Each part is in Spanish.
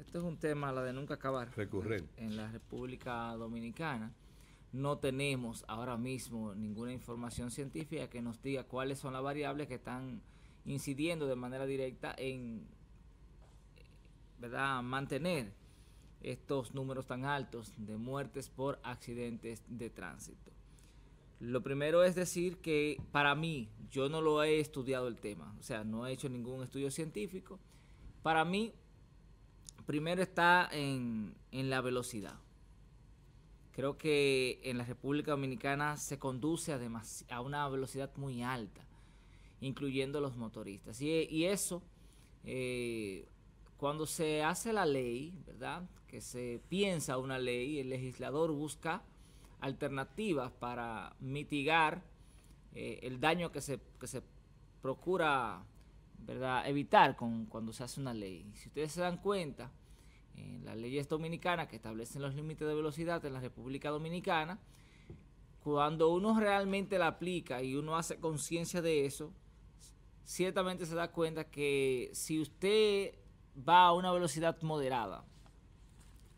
Esto es un tema, la de nunca acabar. Recurrente. En, la República Dominicana no tenemos ahora mismo ninguna información científica que nos diga cuáles son las variables que están incidiendo de manera directa en ¿verdad? mantener estos números tan altos de muertes por accidentes de tránsito. Lo primero es decir que para mí, yo no lo he estudiado el tema, o sea, no he hecho ningún estudio científico. Para mí, primero está en, en la velocidad. Creo que en la República Dominicana se conduce a, a una velocidad muy alta, incluyendo los motoristas. Y, eso, eh, cuando se hace la ley, ¿verdad? Que se piensa una ley, el legislador busca alternativas para mitigar eh, el daño que se, que se procura ¿verdad? evitar con, cuando se hace una ley. Si ustedes se dan cuenta, en eh, las leyes dominicanas que establecen los límites de velocidad en la República Dominicana, cuando uno realmente la aplica y uno hace conciencia de eso, ciertamente se da cuenta que si usted va a una velocidad moderada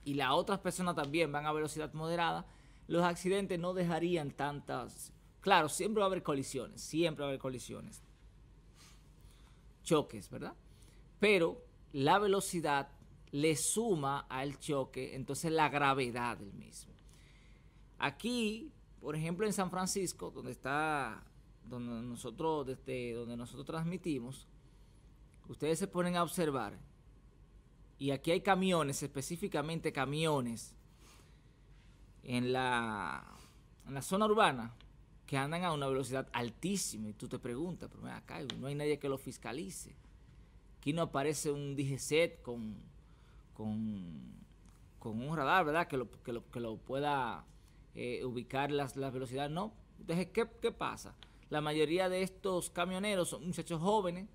y las otras personas también van a velocidad moderada, los accidentes no dejarían tantas... Claro, siempre va a haber colisiones, siempre va a haber colisiones. Choques, ¿verdad? Pero la velocidad le suma al choque entonces la gravedad del mismo. Aquí, por ejemplo, en San Francisco, donde está, donde nosotros, desde donde nosotros transmitimos, ustedes se ponen a observar, y aquí hay camiones, específicamente camiones, en la, en la zona urbana, que andan a una velocidad altísima, y tú te preguntas, pero acá no hay nadie que lo fiscalice. Aquí no aparece un DGCET con con, un radar, ¿verdad? Que lo, que lo, pueda eh, ubicar las, las velocidades. No. Entonces, ¿qué, pasa? La mayoría de estos camioneros son muchachos jóvenes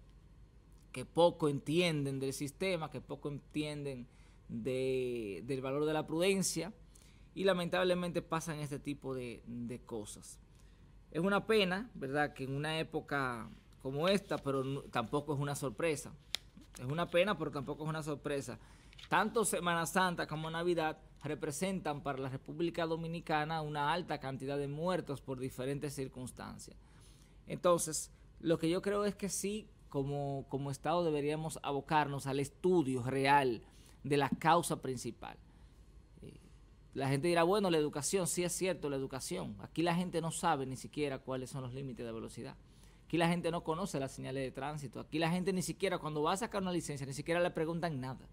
que poco entienden del sistema, que poco entienden del valor de la prudencia y lamentablemente pasan este tipo de, cosas. Es una pena, ¿verdad? Que en una época como esta, pero tampoco es una sorpresa. Es una pena, pero tampoco es una sorpresa. Tanto Semana Santa como Navidad representan para la República Dominicana una alta cantidad de muertos por diferentes circunstancias. Entonces, lo que yo creo es que sí, como, como Estado deberíamos abocarnos al estudio real de la causa principal. Eh, la gente dirá, bueno, la educación, sí es cierto, la educación. Aquí la gente no sabe ni siquiera cuáles son los límites de velocidad. Aquí la gente no conoce las señales de tránsito. Aquí la gente ni siquiera, cuando va a sacar una licencia, ni siquiera le preguntan nada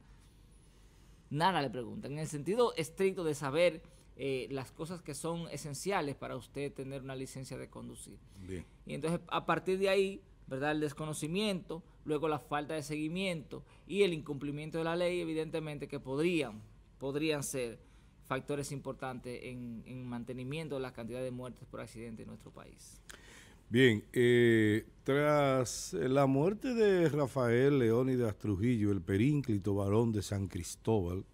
nada le preguntan. En el sentido estricto de saber eh, las cosas que son esenciales para usted tener una licencia de conducir. Y entonces a partir de ahí, ¿verdad? El desconocimiento, luego la falta de seguimiento y el incumplimiento de la ley, evidentemente que podrían, podrían ser factores importantes en, en mantenimiento de la cantidad de muertes por accidente en nuestro país. Bien, eh, tras la muerte de Rafael Leónidas Trujillo, el perínclito varón de San Cristóbal,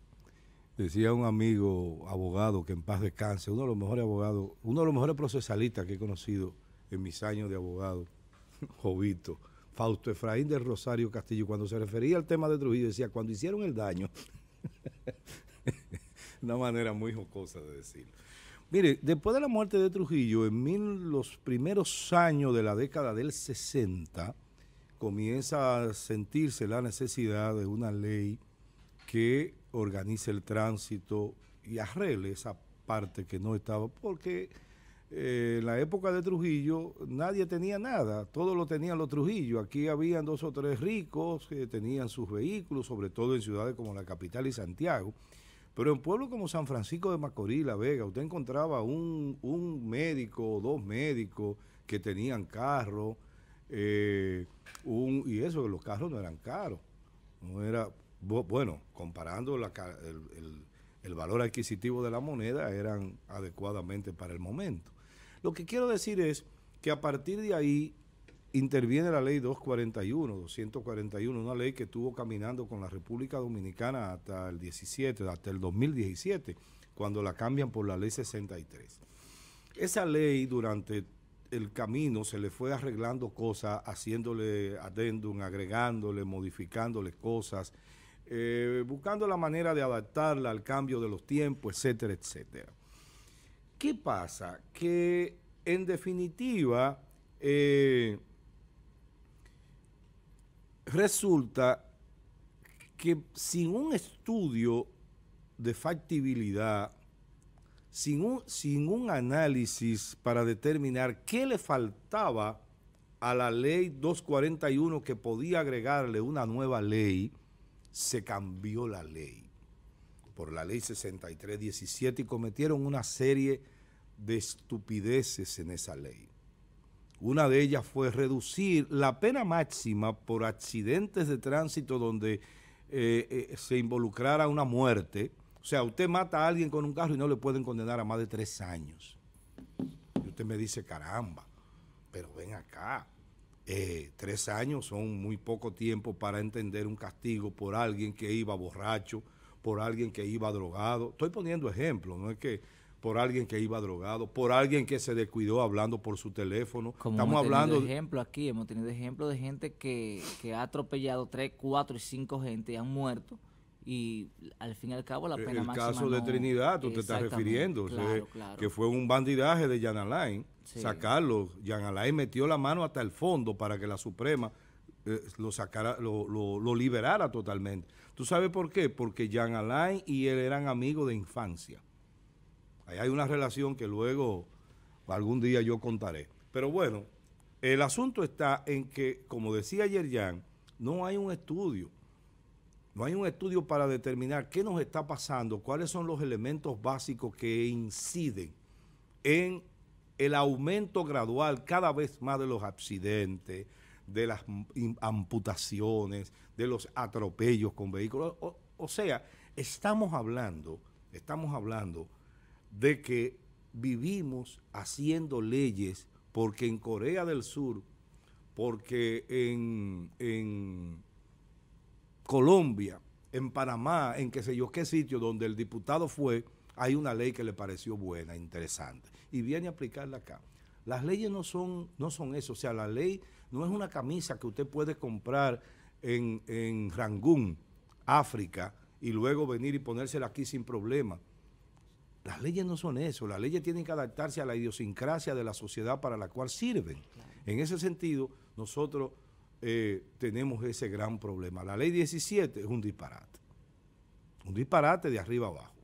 decía un amigo abogado que en paz descanse, uno de los mejores abogados, uno de los mejores procesalistas que he conocido en mis años de abogado, Jovito, Fausto Efraín del Rosario Castillo, cuando se refería al tema de Trujillo, decía, cuando hicieron el daño, una manera muy jocosa de decirlo. Mire, después de la muerte de Trujillo, en los primeros años de la década del 60, comienza a sentirse la necesidad de una ley que organice el tránsito y arregle esa parte que no estaba, porque eh, en la época de Trujillo nadie tenía nada, todo lo tenían los Trujillo, aquí habían dos o tres ricos que tenían sus vehículos, sobre todo en ciudades como la capital y Santiago, pero en pueblos como San Francisco de Macorís, La Vega, usted encontraba un, médico o dos médicos que tenían carro, eh, y eso, los carros no eran caros. No era, bueno, comparando el valor adquisitivo de la moneda, eran adecuadamente para el momento. Lo que quiero decir es que a partir de ahí interviene la ley 241, 241, una ley que estuvo caminando con la República Dominicana hasta el 17, hasta el 2017, cuando la cambian por la ley 63. Esa ley durante el camino se le fue arreglando cosas, haciéndole adendum, agregándole, modificándole cosas, eh, buscando la manera de adaptarla al cambio de los tiempos, etcétera, etcétera. ¿Qué pasa? Que en definitiva, eh, resulta que sin un estudio de factibilidad, sin un, análisis para determinar qué le faltaba a la ley 241 que podía agregarle una nueva ley, se cambió la ley por la ley 6317 y cometieron una serie de estupideces en esa ley. Una de ellas fue reducir la pena máxima por accidentes de tránsito donde eh, eh, se involucrara una muerte. O sea, usted mata a alguien con un carro y no le pueden condenar a más de tres años. Y usted me dice, caramba, pero ven acá. Eh, tres años son muy poco tiempo para entender un castigo por alguien que iba borracho, por alguien que iba drogado. Estoy poniendo ejemplo, no es que por alguien que iba drogado, por alguien que se descuidó hablando por su teléfono. Estamos hablando. De ejemplo aquí, hemos tenido ejemplo de gente que, ha atropellado tres, cuatro y cinco gente y han muerto. Y al fin y al cabo la eh, pena El caso de Trinidad, tú te estás refiriendo, que fue un bandidaje de Jan Alain, sacarlo. Jan Alain metió la mano hasta el fondo para que la Suprema eh, lo sacara, lo, lo, lo liberara totalmente. ¿Tú sabes por qué? Porque Jan Alain y él eran amigos de infancia hay una relación que luego algún día yo contaré. Pero bueno, el asunto está en que, como decía ayer Jan, no hay un estudio. No hay un estudio para determinar qué nos está pasando, cuáles son los elementos básicos que inciden en el aumento gradual cada vez más de los accidentes, de las amputaciones, de los atropellos con vehículos. o sea, estamos hablando, estamos hablando de que vivimos haciendo leyes porque en Corea del Sur, porque en, Colombia, en Panamá, en qué sé yo qué sitio donde el diputado fue, hay una ley que le pareció buena, interesante, y viene a aplicarla acá. Las leyes no son, no son eso, o sea, la ley no es una camisa que usted puede comprar en, en Rangún, África, y luego venir y ponérsela aquí sin problema. Las leyes no son eso, las leyes tienen que adaptarse a la idiosincrasia de la sociedad para la cual sirven. En ese sentido, nosotros eh, tenemos ese gran problema. La ley 17 es un disparate, un disparate de arriba abajo.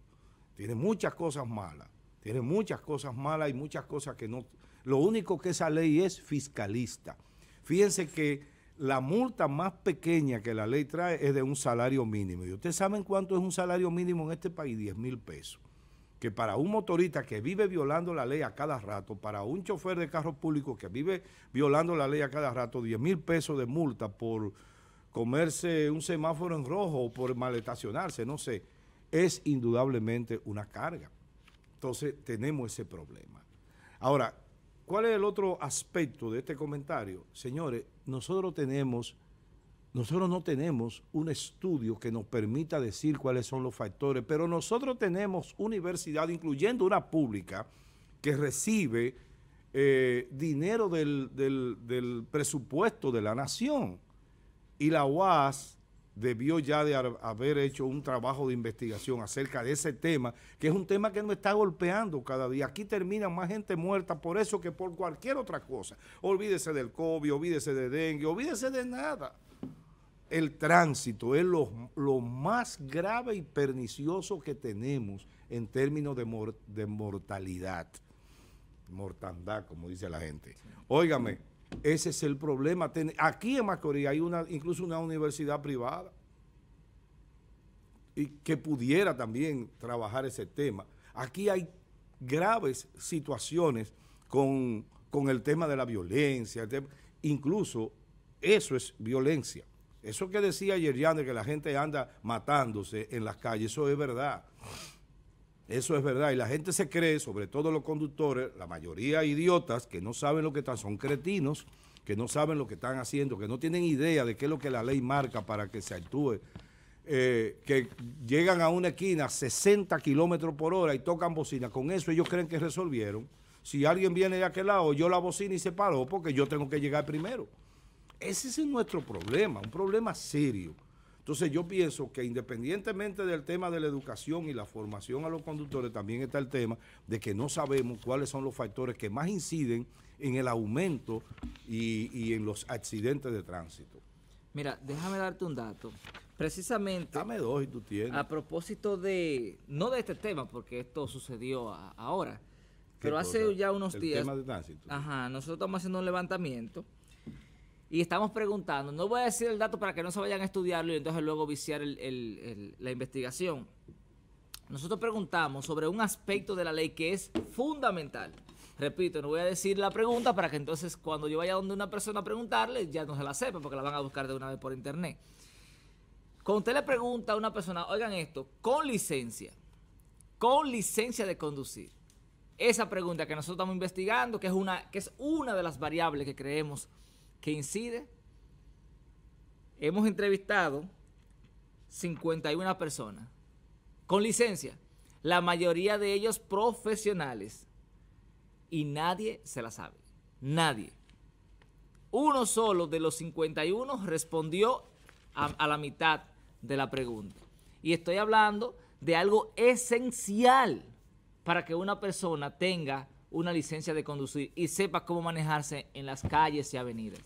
Tiene muchas cosas malas, tiene muchas cosas malas y muchas cosas que no... Lo único que esa ley es fiscalista. Fíjense que la multa más pequeña que la ley trae es de un salario mínimo. Y ustedes saben cuánto es un salario mínimo en este país, 10 mil pesos que para un motorista que vive violando la ley a cada rato, para un chofer de carro público que vive violando la ley a cada rato, 10 mil pesos de multa por comerse un semáforo en rojo o por malestacionarse, no sé, es indudablemente una carga. Entonces tenemos ese problema. Ahora, ¿cuál es el otro aspecto de este comentario? Señores, nosotros tenemos nosotros no tenemos un estudio que nos permita decir cuáles son los factores, pero nosotros tenemos universidad, incluyendo una pública, que recibe eh, dinero del, presupuesto de la nación. Y la UAS debió ya de haber hecho un trabajo de investigación acerca de ese tema, que es un tema que nos está golpeando cada día. Aquí termina más gente muerta por eso que por cualquier otra cosa. Olvídese del COVID, olvídese de dengue, olvídese de nada el tránsito es lo, más grave y pernicioso que tenemos en términos de, mortalidad, mortandad, como dice la gente. Óigame, ese es el problema. aquí en Macorís hay una, incluso una universidad privada y que pudiera también trabajar ese tema. Aquí hay graves situaciones con, el tema de la violencia, incluso eso es violencia. Eso que decía ayer, de que la gente anda matándose en las calles, eso es verdad. Eso es verdad. Y la gente se cree, sobre todo los conductores, la mayoría idiotas, que no saben lo que están, son cretinos, que no saben lo que están haciendo, que no tienen idea de qué es lo que la ley marca para que se actúe. Eh, que llegan a una esquina 60 kilómetros por hora y tocan bocina. Con eso ellos creen que resolvieron. Si alguien viene de aquel lado, yo la bocina y se paró porque yo tengo que llegar primero. Ese es nuestro problema, un problema serio. Entonces yo pienso que independientemente del tema de la educación y la formación a los conductores, también está el tema de que no sabemos cuáles son los factores que más inciden en el aumento y, en los accidentes de tránsito. Mira, déjame darte un dato. Precisamente... Dame dos y tú tienes. A propósito de... No de este tema, porque esto sucedió ahora. Pero hace ya unos el días... Tema de tránsito. Ajá, nosotros estamos haciendo un levantamiento y estamos preguntando, no voy a decir el dato para que no se vayan a estudiarlo y entonces luego viciar la investigación. Nosotros preguntamos sobre un aspecto de la ley que es fundamental. Repito, no voy a decir la pregunta para que entonces cuando yo vaya donde una persona a preguntarle, ya no se la sepa porque la van a buscar de una vez por internet. Cuando usted le pregunta a una persona, oigan esto, con licencia, con licencia de conducir, esa pregunta que nosotros estamos investigando, que es una, que es una de las variables que creemos que incide, hemos entrevistado 51 personas con licencia, la mayoría de ellos profesionales, y nadie se la sabe, nadie. Uno solo de los 51 respondió a, a la mitad de la pregunta. Y estoy hablando de algo esencial para que una persona tenga una licencia de conducir y sepa cómo manejarse en las calles y avenidas.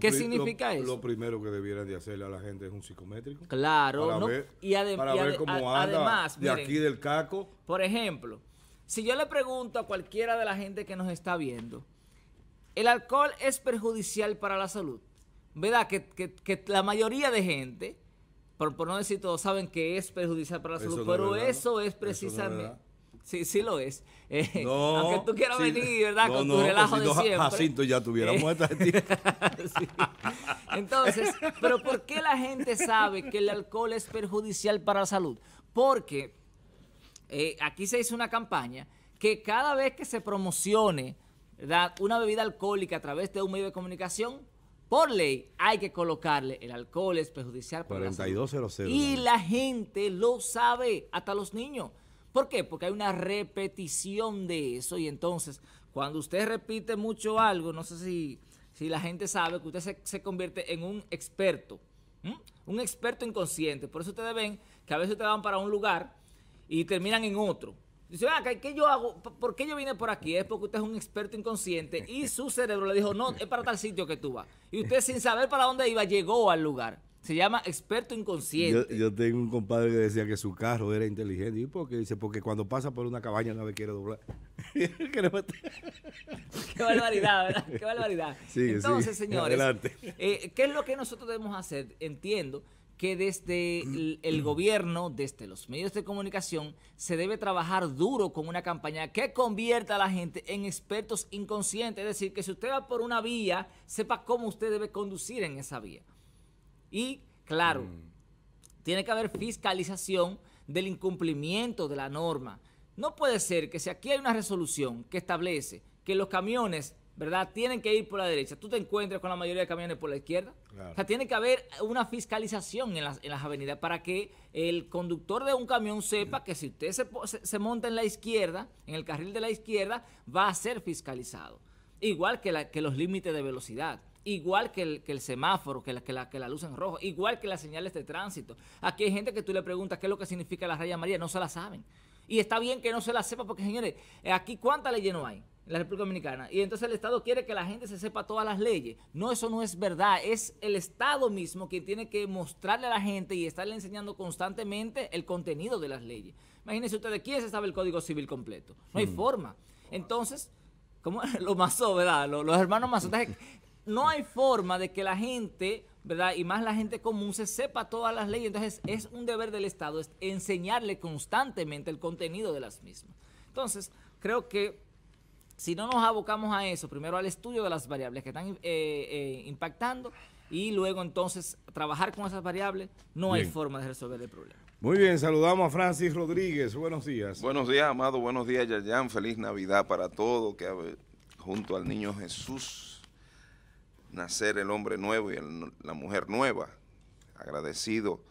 ¿Qué significa eso? Lo primero que debieran de hacerle a la gente es un psicométrico. Claro. y, además, de aquí del caco. Por ejemplo, si yo le pregunto a cualquiera de la gente que nos está viendo, ¿el alcohol es perjudicial para la salud? ¿Verdad? Que, la mayoría de gente, por, no decir todos, saben que es perjudicial para la salud, pero eso es precisamente... Sí, sí lo es. Eh, no, aunque tú quieras venir, ¿verdad? con tu relajo de siempre. Jacinto ya tuviera eh, Entonces, ¿pero por qué la gente sabe que el alcohol es perjudicial para la salud? Porque eh, aquí se hizo una campaña que cada vez que se promocione ¿verdad? una bebida alcohólica a través de un medio de comunicación, por ley hay que colocarle el alcohol es perjudicial para la salud. 4200. Y la gente lo sabe, hasta los niños. ¿Por qué? Porque hay una repetición de eso y entonces cuando usted repite mucho algo, no sé si, la gente sabe que usted se, convierte en un experto, un experto inconsciente. Por eso ustedes ven que a veces te van para un lugar y terminan en otro. Dice, ¿qué yo hago? ¿Por qué yo vine por aquí? Es porque usted es un experto inconsciente y su cerebro le dijo, no, es para tal sitio que tú vas. Y usted sin saber para dónde iba, llegó al lugar. Se llama experto inconsciente. Yo, tengo un compadre que decía que su carro era inteligente. ¿Y por qué? Dice, porque cuando pasa por una cabaña no me quiere doblar. qué barbaridad, ¿verdad? Qué barbaridad. Entonces, señores, eh, ¿qué es lo que nosotros debemos hacer? Entiendo que desde el, gobierno, desde los medios de comunicación, se debe trabajar duro con una campaña que convierta a la gente en expertos inconscientes. Es decir, que si usted va por una vía, sepa cómo usted debe conducir en esa vía. Y claro, mm. tiene que haber fiscalización del incumplimiento de la norma. No puede ser que si aquí hay una resolución que establece que los camiones, ¿verdad?, tienen que ir por la derecha, tú te encuentres con la mayoría de camiones por la izquierda. O sea, tiene que haber una fiscalización en las, avenidas para que el conductor de un camión sepa que si usted se, monta en la izquierda, en el carril de la izquierda, va a ser fiscalizado. Igual que, la, que los límites de velocidad igual que el, semáforo, que la, que, la, luz en rojo, igual que las señales de tránsito. Aquí hay gente que tú le preguntas qué es lo que significa la raya amarilla, no se la saben. Y está bien que no se la sepa porque, señores, eh, aquí cuántas leyes no hay en la República Dominicana. Y entonces el Estado quiere que la gente se sepa todas las leyes. No, eso no es verdad. Es el Estado mismo quien tiene que mostrarle a la gente y estarle enseñando constantemente el contenido de las leyes. Imagínense ustedes, ¿quién se sabe el Código Civil completo? No hay mm. forma. Entonces... como lo más ¿verdad? Los, hermanos que no hay forma de que la gente, ¿verdad? Y más la gente común se sepa todas las leyes. Entonces es un deber del Estado enseñarle constantemente el contenido de las mismas. Entonces creo que si no nos abocamos a eso, primero al estudio de las variables que están eh, eh, impactando y luego entonces trabajar con esas variables, no hay forma de resolver el problema. Muy bien, saludamos a Francis Rodríguez. Buenos días. Buenos días, Amado. Buenos días, Yayan. Feliz Navidad para todos. Que eh, junto al niño Jesús nacer el hombre nuevo y la mujer nueva. Agradecido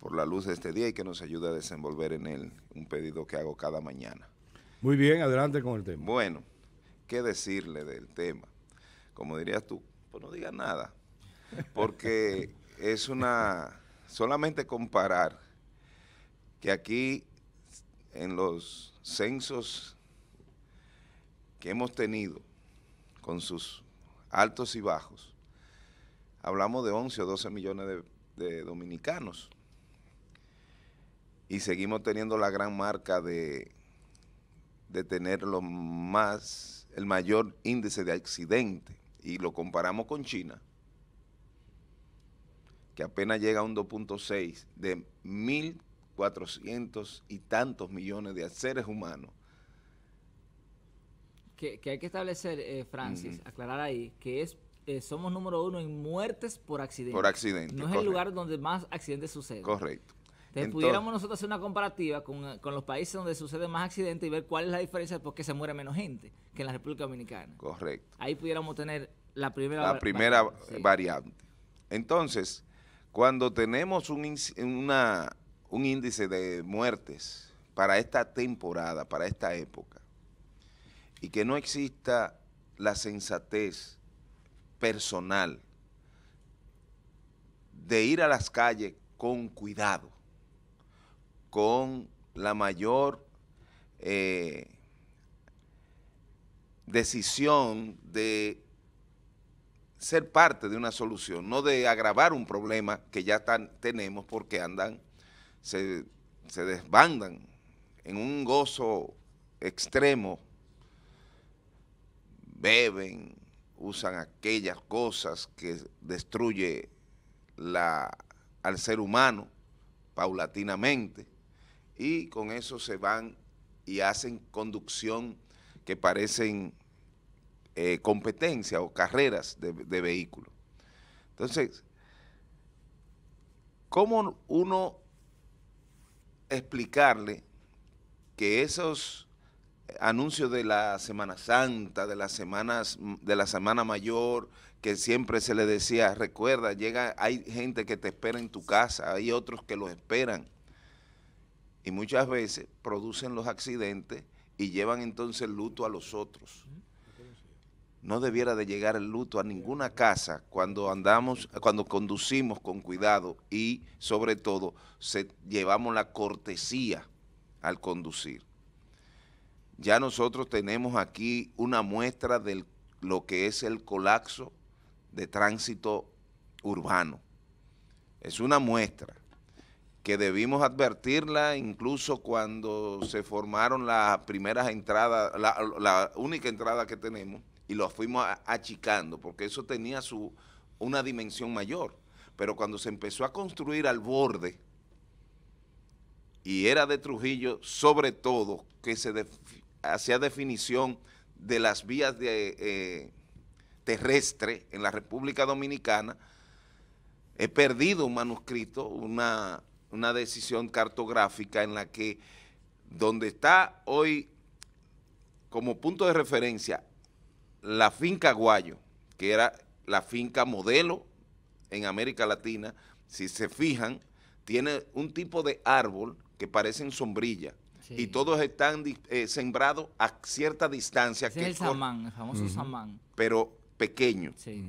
por la luz de este día y que nos ayude a desenvolver en él un pedido que hago cada mañana. Muy bien, adelante con el tema. Bueno, ¿qué decirle del tema? Como dirías tú, pues no digas nada, porque es una, solamente comparar que aquí en los censos que hemos tenido con sus altos y bajos, hablamos de 11 o 12 millones de, dominicanos. Y seguimos teniendo la gran marca de, de tener más, el mayor índice de accidente. Y lo comparamos con China, que apenas llega a un 2.6 de 1.400 y tantos millones de seres humanos que, hay que establecer, eh, Francis, aclarar ahí, que es eh, somos número uno en muertes por accidente. Por accidente. No es el lugar donde más accidentes suceden. Correcto. Entonces, pudiéramos nosotros hacer una comparativa eh, con, los países donde sucede más accidentes y ver cuál es la diferencia porque se muere menos gente que en la República Dominicana. Correcto. Ahí pudiéramos tener la primera, la primera variante. Entonces, cuando tenemos un, un índice de muertes para esta temporada, para esta época, y que no exista la sensatez personal de ir a las calles con cuidado, con la mayor eh, decisión de ser parte de una solución, no de agravar un problema que ya tenemos porque andan, se desbandan en un gozo extremo beben, usan aquellas cosas que destruye la, al ser humano paulatinamente y con eso se van y hacen conducción que parecen eh, competencia o carreras de, de vehículos. Entonces, ¿cómo uno explicarle que esos Anuncio de la Semana Santa, de las semanas, de la Semana Mayor, que siempre se le decía, recuerda, llega, hay gente que te espera en tu casa, hay otros que los esperan. Y muchas veces producen los accidentes y llevan entonces el luto a los otros. No debiera de llegar el luto a ninguna casa cuando andamos, cuando conducimos con cuidado y sobre todo se, llevamos la cortesía al conducir. Ya nosotros tenemos aquí una muestra de lo que es el colapso de tránsito urbano. Es una muestra que debimos advertirla incluso cuando se formaron las primeras entradas, la, única entrada que tenemos, y lo fuimos achicando, porque eso tenía una dimensión mayor. Pero cuando se empezó a construir al borde, y era de Trujillo sobre todo, que se, hacía definición de las vías eh, terrestres en la República Dominicana, he perdido un manuscrito, una, una decisión cartográfica en la que donde está hoy como punto de referencia la finca Guayo, que era la finca modelo en América Latina, si se fijan, tiene un tipo de árbol que parecen sombrilla y todos están eh, sembrados a cierta distancia. que el samán, el famoso samán. Pero pequeño. Sí.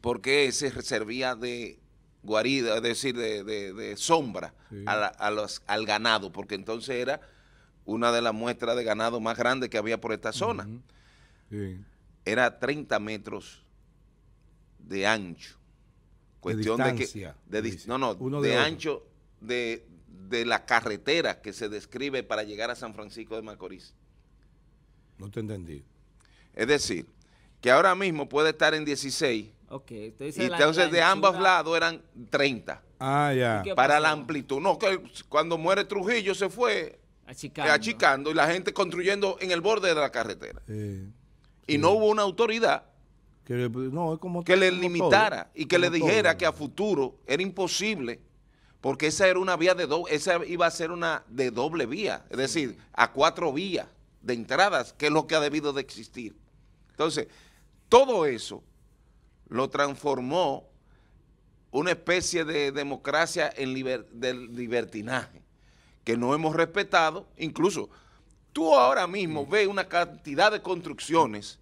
Porque ese servía de guarida, es decir, de, sombra al ganado, porque entonces era una de las muestras de ganado más grandes que había por esta zona. Era 30 metros de ancho. Cuestión de, que... no, no, de ancho de, de la carretera que se describe para llegar a San Francisco de Macorís. No te entendí. Es decir, que ahora mismo puede estar en 16. Ok, entonces, y entonces de ambos lados eran 30. Ah, ya. Para la amplitud. No, que cuando muere Trujillo se fue achicando, y la gente construyendo en el borde de la carretera. y no hubo una autoridad que, que le limitara y que le dijera que a futuro era imposible porque esa era una vía de dos, esa iba a ser una de doble vía, es decir, a cuatro vías de entradas, que es lo que ha debido de existir. Entonces, todo eso lo transformó una especie de democracia en del libertinaje, que no hemos respetado, incluso tú ahora mismo ves una cantidad de construcciones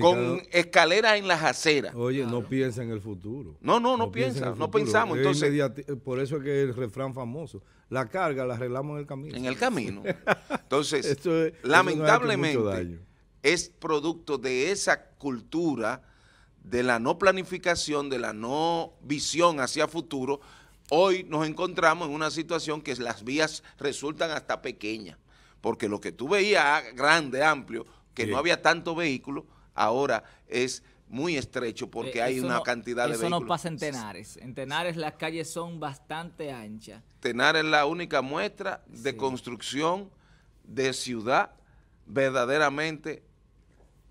con escaleras en las aceras. Oye, no piensa en el futuro. No, no, no, piensa, no pensamos. entonces, por eso es que el refrán famoso, la carga la arreglamos en el camino. En el camino. Entonces, lamentablemente, es producto de esa cultura de la no planificación, de la no visión hacia futuro. Hoy nos encontramos en una situación que las vías resultan hasta pequeñas, porque lo que tú veías ah, grande, amplio, que no había tanto vehículo, ahora es muy estrecho porque eh, hay una cantidad de vehículos. Eso no pasa en Tenares. En Tenares las calles son bastante anchas. Tenares es la única muestra de construcción de ciudad verdaderamente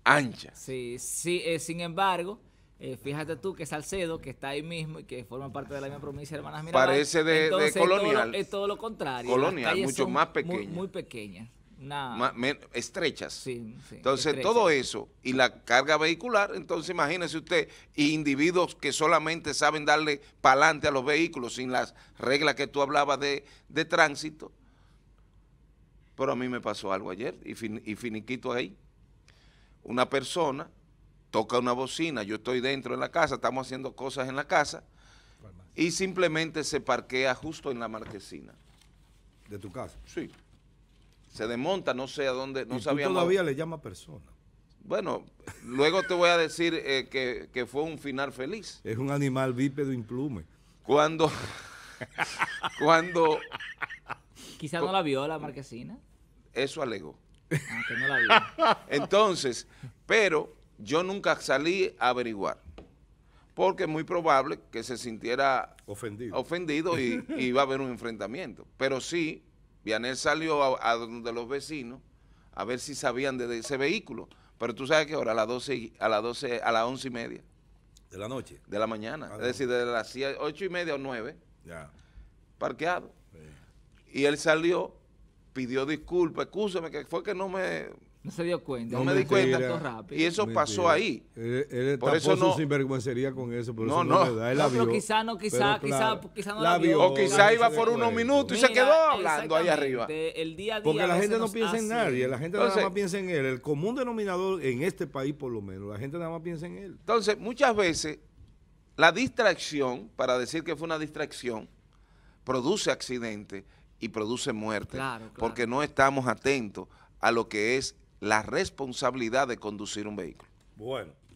ancha. Sí, sí, eh, sin embargo... Eh, fíjate tú que Salcedo, que está ahí mismo y que forma parte de la misma provincia Hermanas Mirabal. Parece de, de colonial. Es todo, lo, contrario. Colonial, mucho más pequeña. Muy, pequeña estrechas. entonces, todo eso y la carga vehicular, entonces imagínese usted, individuos que solamente saben darle pa'lante a los vehículos sin las reglas que tú hablabas de, tránsito. Pero a mí me pasó algo ayer y, y finiquito ahí. Una persona toca una bocina, yo estoy dentro de la casa, estamos haciendo cosas en la casa y simplemente se parquea justo en la marquesina. ¿De tu casa? Sí se desmonta, no sé a dónde, no sabía sabíamos. todavía le llama persona. Bueno, luego te voy a decir eh, que, fue un final feliz. Es un animal bípedo implume. Cuando, cuando... Quizás no la vio la marquesina. Eso alegó. Aunque no la vio. Entonces, pero yo nunca salí a averiguar porque es muy probable que se sintiera ofendido, ofendido y, iba a haber un enfrentamiento. Pero sí, él salió a, donde los vecinos a ver si sabían de, ese vehículo. Pero tú sabes que ahora a las 12, a las 12, a las y media. ¿De la noche? De la mañana. Ah, es decir, de las ocho y media o nueve, Ya. Parqueado. Y él salió, pidió disculpas, escúchame, que fue que no me no se dio cuenta. No, me di cuenta. Y eso pasó ahí. por eso no. con eso. no, no. quizá no, quizá, no la O quizá iba por unos minutos y se quedó hablando ahí arriba. El día Porque la gente no piensa en nadie. La gente nada más piensa en él. El común denominador en este país, por lo menos, la gente nada más piensa en él. Entonces, muchas veces, la distracción, para decir que fue una distracción, produce accidente y produce muerte. Porque no estamos atentos a lo que es la responsabilidad de conducir un vehículo. Bueno.